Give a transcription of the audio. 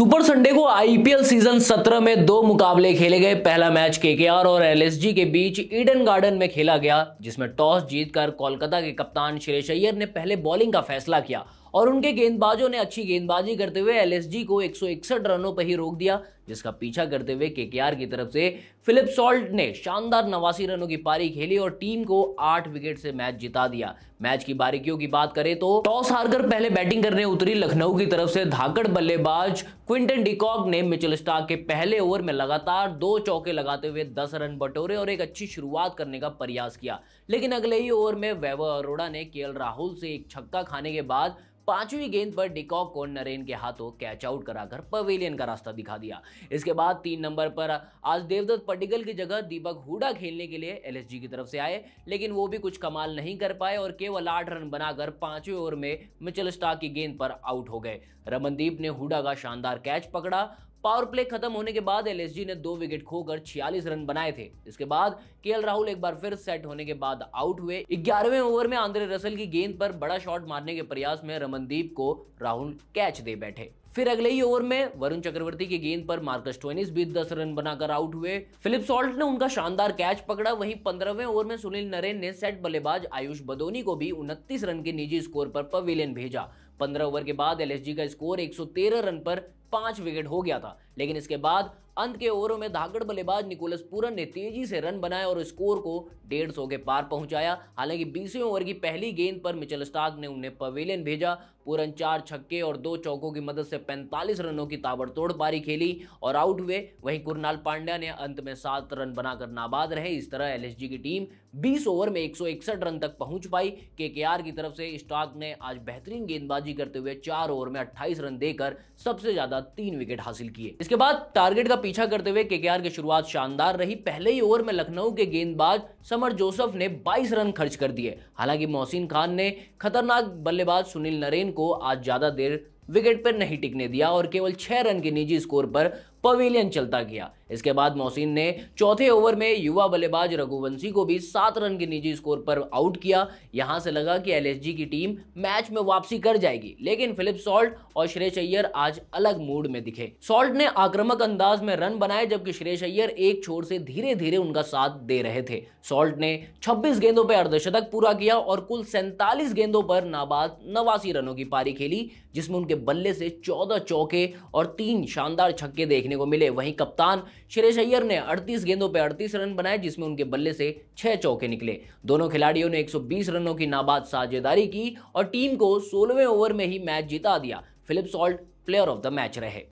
super Sunday को IPL season 17 में दो मुकाबले खेले गए पहला मैच केकेआर और एलएसजी के बीच ईडन गार्डन में खेला गया जिसमें टॉस जीतकर कोलकाता के कप्तान श्रेष अय्यर ने पहले बॉलिंग का फैसला किया और उनके गेंदबाजों ने अच्छी गेंदबाजी करते हुए एलएसजी को एक रनों पर ही रोक दिया जिसका पीछा करते हुए केकेआर की तरफ से फिलिप सॉल्ट ने शानदार नवासी रनों की पारी खेली और टीम को आठ विकेट से मैच जिता दिया मैच की बारीकियों की बात करें तो टॉस हारकर पहले बैटिंग करने उतरी लखनऊ की तरफ से धाकड़ बल्लेबाज क्विंटन डिकॉक ने मिचल स्टार के पहले ओवर में लगातार दो चौके लगाते हुए दस रन बटोरे और एक अच्छी शुरुआत करने का प्रयास किया लेकिन अगले ही ओवर में वैभव अरोड़ा ने के राहुल से एक छक्का खाने के बाद पांचवी गेंद पर डिकॉक को नरेन के हाथों कैच आउट कराकर पवेलियन का रास्ता दिखा दिया इसके बाद तीन नंबर पर आज देवदत्त पडिगल की जगह दीपक हुडा खेलने के लिए एल की तरफ से आए लेकिन वो भी कुछ कमाल नहीं कर पाए और केवल आठ रन बनाकर पांचवें ओवर में मिचल स्टार की गेंद पर आउट हो गए रमनदीप ने हुडा का शानदार कैच पकड़ा पावर प्ले खत्म होने के बाद एल ने दो विकेट खोकर 46 रन बनाए थे इसके बाद के राहुल एक बार फिर सेट होने के बाद आउट हुए ग्यारहवें ओवर में आंद्रे रसल की गेंद पर बड़ा शॉट मारने के प्रयास में रमनदीप को राहुल कैच दे बैठे फिर अगले ही ओवर में वरुण चक्रवर्ती की गेंद पर मार्कस टोनिस भी दस रन बनाकर आउट हुए फिलिप सॉल्ट ने उनका शानदार कैच पकड़ा वहीं पंद्रहवें ओवर में सुनील नरेन ने सेट बल्लेबाज आयुष बदोनी को भी उनतीस रन के निजी स्कोर पर पवेलियन भेजा पंद्रह ओवर के बाद एलएसजी का स्कोर 113 रन पर पांच विकेट हो गया था लेकिन इसके बाद अंत के ओवरों में धाकड़ बल्लेबाज निकोलस पूरन ने तेजी से रन बनाए और स्कोर को डेढ़ सौ के पार पहुंचाया हालांकि बीसवें ओवर की पहली गेंद पर मिचल स्टार्क ने उन्हें पवेलियन भेजा पूरन चार छक्के और दो चौकों की मदद से 45 रनों की ताबड़तोड़ पारी खेली और आउट हुए वहीं कुरनाल पांड्या ने अंत में सात रन बनाकर नाबाद रहे इस तरह एल की टीम बीस ओवर में एक रन तक पहुंच पाई के की तरफ से स्टार्क ने आज बेहतरीन गेंदबाजी करते हुए चार ओवर में अट्ठाईस रन देकर सबसे ज्यादा तीन विकेट हासिल किए इसके बाद टारगेट का पीछा करते हुए केकेआर की शुरुआत शानदार रही पहले ही ओवर में लखनऊ के गेंदबाज समर जोसफ ने 22 रन खर्च कर दिए हालांकि मोहसिन खान ने खतरनाक बल्लेबाज सुनील नरेन को आज ज्यादा देर विकेट पर नहीं टिकने दिया और केवल छह रन के निजी स्कोर पर पवेलियन चलता गया इसके बाद मोहसिन ने चौथे ओवर में युवा बल्लेबाज रघुवंशी को भी सात रन के निजी स्कोर पर आउट किया यहां से लगा कि एलएसजी की टीम मैच में वापसी कर जाएगी लेकिन फिलिप सॉल्ट और श्रेष अय्यर आज अलग मूड में दिखे सॉल्ट ने आक्रामक अंदाज में रन बनाए जबकि श्रेष अय्यर एक छोर से धीरे धीरे उनका साथ दे रहे थे सॉल्ट ने छब्बीस गेंदों पर अर्धशतक पूरा किया और कुल सैंतालीस गेंदों पर नाबाद नवासी रनों की पारी खेली जिसमें उनके बल्ले से चौदह चौके और तीन शानदार छक्के देखने देखने को मिले वहीं कप्तान श्रेष अय्यर ने 38 गेंदों पर 38 रन बनाए जिसमें उनके बल्ले से छह चौके निकले दोनों खिलाड़ियों ने 120 रनों की नाबाद साझेदारी की और टीम को सोलहवें ओवर में ही मैच जिता दिया Philip Salt player of the match रहे